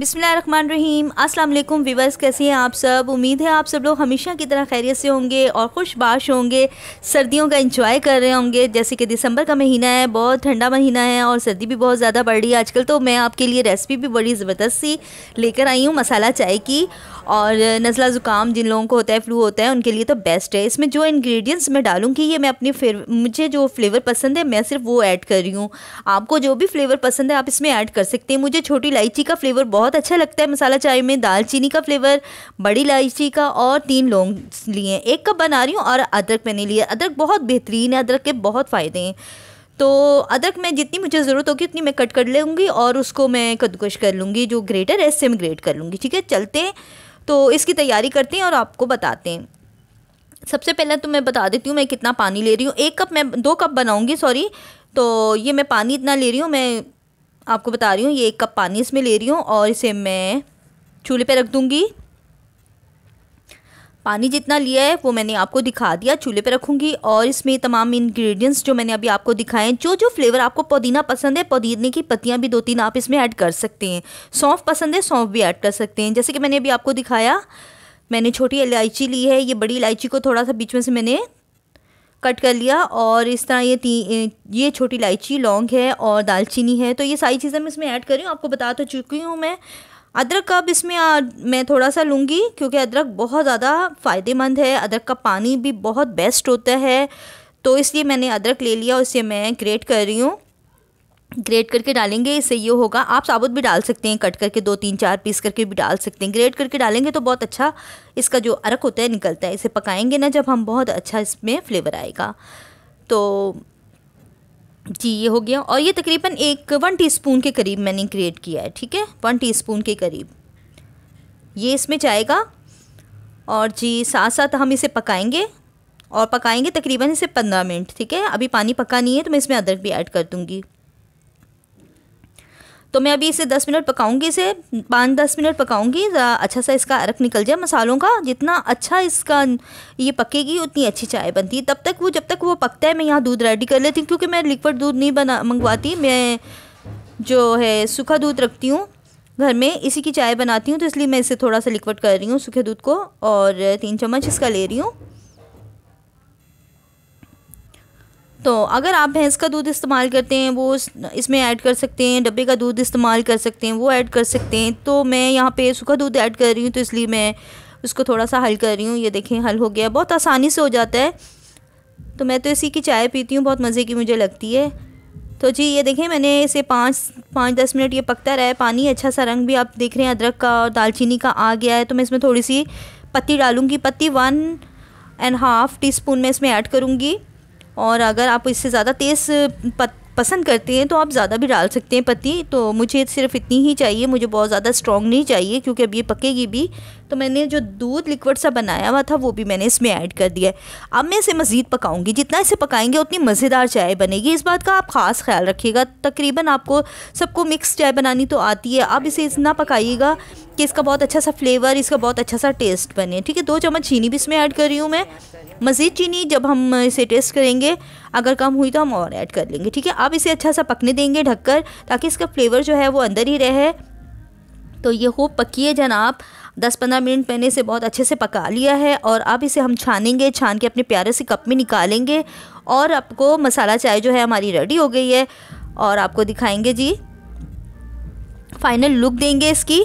बिसमीम अस्सलाम वालेकुम वीवर्स कैसे हैं आप सब उम्मीद है आप सब लोग हमेशा की तरह खैरियत से होंगे और खुशबाश होंगे सर्दियों का इंजॉय कर रहे होंगे जैसे कि दिसंबर का महीना है बहुत ठंडा महीना है और सर्दी भी बहुत ज़्यादा बढ़ रही है आजकल तो मैं आपके लिए रेसिपी भी बड़ी ज़बरदस्त सी लेकर आई हूँ मसाला चाय की और नज़ला ज़ुकाम जिन लोगों को होता है फ्लू होता है उनके लिए तो बेस्ट है इसमें जो इन्ग्रीडियंट्स मैं डालूँगी ये मैं अपनी फिर मुझे जो फ्लेवर पसंद है मैं सिर्फ वो ऐड कर रही हूँ आपको जो भी फ्लेवर पसंद है आप इसमें ऐड कर सकते हैं मुझे छोटी इलायची का फ्लेवर बहुत बहुत अच्छा लगता है मसाला चाय में दालचीनी का फ्लेवर बड़ी इलायची का और तीन लौंग लिए एक कप बना रही हूँ और अदरक मैंने लिया अदरक बहुत बेहतरीन है अदरक के बहुत फ़ायदे हैं तो अदरक मैं जितनी मुझे ज़रूरत होगी उतनी मैं कट कर लूँगी और उसको मैं कद्दूकश कर लूँगी जो ग्रेटर है इससे मैं ग्रेट कर लूँगी ठीक है चलते हैं तो इसकी तैयारी करते हैं और आपको बताते हैं सबसे पहले तो मैं बता देती हूँ मैं कितना पानी ले रही हूँ एक कप मैं दो कप बनाऊँगी सॉरी तो ये मैं पानी इतना ले रही हूँ मैं आपको बता रही हूँ ये एक कप पानी इसमें ले रही हूँ और इसे मैं चूल्हे पे रख दूँगी पानी जितना लिया है वो मैंने आपको दिखा दिया चूल्हे पे रखूँगी और इसमें तमाम इंग्रेडिएंट्स जो मैंने अभी आपको दिखाए हैं जो जो फ्लेवर आपको पुदीना पसंद है पुदीने की पत्तियाँ भी दो तीन आप इसमें ऐड कर सकते हैं सौंफ पसंद है सौंफ भी ऐड कर सकते हैं जैसे कि मैंने अभी आपको दिखाया मैंने छोटी इलायची ली है ये बड़ी इलायची को थोड़ा सा बीच में से मैंने कट कर लिया और इस तरह ये ती ये छोटी इलायची लौंग है और दालचीनी है तो ये सारी चीज़ें मैं इसमें ऐड कर रही हूँ आपको बता तो चुकी हूँ मैं अदरक का अब इसमें आ, मैं थोड़ा सा लूँगी क्योंकि अदरक बहुत ज़्यादा फ़ायदेमंद है अदरक का पानी भी बहुत बेस्ट होता है तो इसलिए मैंने अदरक ले लिया और इसे मैं ग्रेट कर रही हूँ ग्रेट करके डालेंगे इससे ये होगा आप साबुत भी डाल सकते हैं कट करके दो तीन चार पीस करके भी डाल सकते हैं ग्रेट करके डालेंगे तो बहुत अच्छा इसका जो अरक होता है निकलता है इसे पकाएंगे ना जब हम बहुत अच्छा इसमें फ्लेवर आएगा तो जी ये हो गया और ये तकरीबन एक वन स्पून के करीब मैंने ग्रेट किया है ठीक है वन स्पून के करीब ये इसमें जाएगा और जी साथ साथ हम इसे पकाएंगे और पकाएंगे तकरीबन इसे पंद्रह मिनट ठीक है अभी पानी पका नहीं है तो मैं इसमें अदरक भी ऐड कर दूँगी तो मैं अभी इसे दस मिनट पकाऊंगी इसे पाँच दस मिनट पकाऊंगी अच्छा सा इसका अरक निकल जाए मसालों का जितना अच्छा इसका ये पकेगी उतनी अच्छी चाय बनती है तब तक वो जब तक वो पकता है मैं यहाँ दूध रेडी कर लेती हूँ क्योंकि मैं लिक्विड दूध नहीं बना मंगवाती मैं जो है सूखा दूध रखती हूँ घर में इसी की चाय बनाती हूँ तो इसलिए मैं इसे थोड़ा सा लिक्विड कर रही हूँ सूखे दूध को और तीन चम्मच इसका ले रही हूँ तो अगर आप भैंस का दूध इस्तेमाल करते हैं वो इसमें ऐड कर सकते हैं डब्बे का दूध इस्तेमाल कर सकते हैं वो ऐड कर सकते हैं तो मैं यहाँ पे सूखा दूध ऐड कर रही हूँ तो इसलिए मैं उसको थोड़ा सा हल कर रही हूँ ये देखें हल हो गया बहुत आसानी से हो जाता है तो मैं तो इसी की चाय पीती हूँ बहुत मज़े की मुझे लगती है तो जी ये देखें मैंने इसे पाँच पाँच दस मिनट ये पकता रहा है पानी अच्छा सा रंग भी आप देख रहे हैं अदरक का और दालचीनी का आ गया है तो मैं इसमें थोड़ी सी पत्ती डालूँगी पत्ती one and half teaspoon मैं इसमें ऐड करूँगी और अगर आप इससे ज़्यादा तेज़ पत पसंद करते हैं तो आप ज़्यादा भी डाल सकते हैं पत्ती तो मुझे सिर्फ इतनी ही चाहिए मुझे बहुत ज़्यादा स्ट्रॉन्ग नहीं चाहिए क्योंकि अब ये पकेगी भी तो मैंने जो दूध लिक्विड सा बनाया हुआ था वो भी मैंने इसमें ऐड कर दिया है अब मैं इसे मज़ीद पकाऊंगी जितना इसे पकाएंगे उतनी मज़ेदार चाय बनेगी इस बात का आप ख़ास ख्याल रखिएगा तकरीबन आपको सबको मिक्स चाय बनानी तो आती है आप इसे इतना पकाइएगा कि इसका बहुत अच्छा सा फ्लेवर इसका बहुत अच्छा सा टेस्ट बने ठीक है दो चम्मच चीनी भी इसमें ऐड कर रही हूँ मैं मज़ीद चीनी जब हम इसे टेस्ट करेंगे अगर कम हुई तो हम और ऐड कर लेंगे ठीक है अब इसे अच्छा सा पकने देंगे ढककर ताकि इसका फ्लेवर जो है वो अंदर ही रहे तो ये खूब पकी है जनाब दस पंद्रह मिनट मैंने इसे बहुत अच्छे से पका लिया है और अब इसे हम छानेंगे छान के अपने प्यारे से कप में निकालेंगे और आपको मसाला चाय जो है हमारी रेडी हो गई है और आपको दिखाएंगे जी फाइनल लुक देंगे इसकी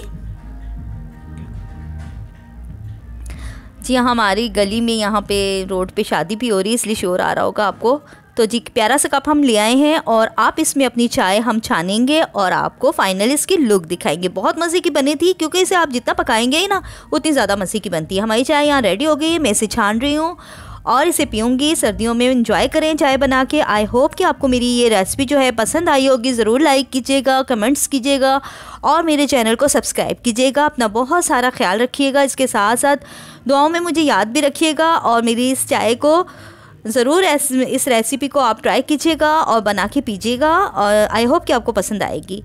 जी हाँ हमारी गली में यहाँ पे रोड पे शादी भी हो रही है इसलिए शोर आ रहा होगा आपको तो जी प्यारा सा कप हम ले आए हैं और आप इसमें अपनी चाय हम छानेंगे और आपको फाइनल इसकी लुक दिखाएंगे बहुत मज़े की बनी थी क्योंकि इसे आप जितना पकाएंगे ही ना उतनी ज़्यादा मज़े की बनती है हमारी चाय यहाँ रेडी हो गई है मैं इसे छान रही हूँ और इसे पीऊँगी सर्दियों में इंजॉय करें चाय बना के आई होप कि आपको मेरी ये रेसिपी जो है पसंद आई होगी ज़रूर लाइक कीजिएगा कमेंट्स कीजिएगा और मेरे चैनल को सब्सक्राइब कीजिएगा अपना बहुत सारा ख्याल रखिएगा इसके साथ साथ दुआओं में मुझे याद भी रखिएगा और मेरी इस चाय को ज़रूर इस रेसिपी को आप ट्राई कीजिएगा और बना के पीजिएगा और आई होप कि आपको पसंद आएगी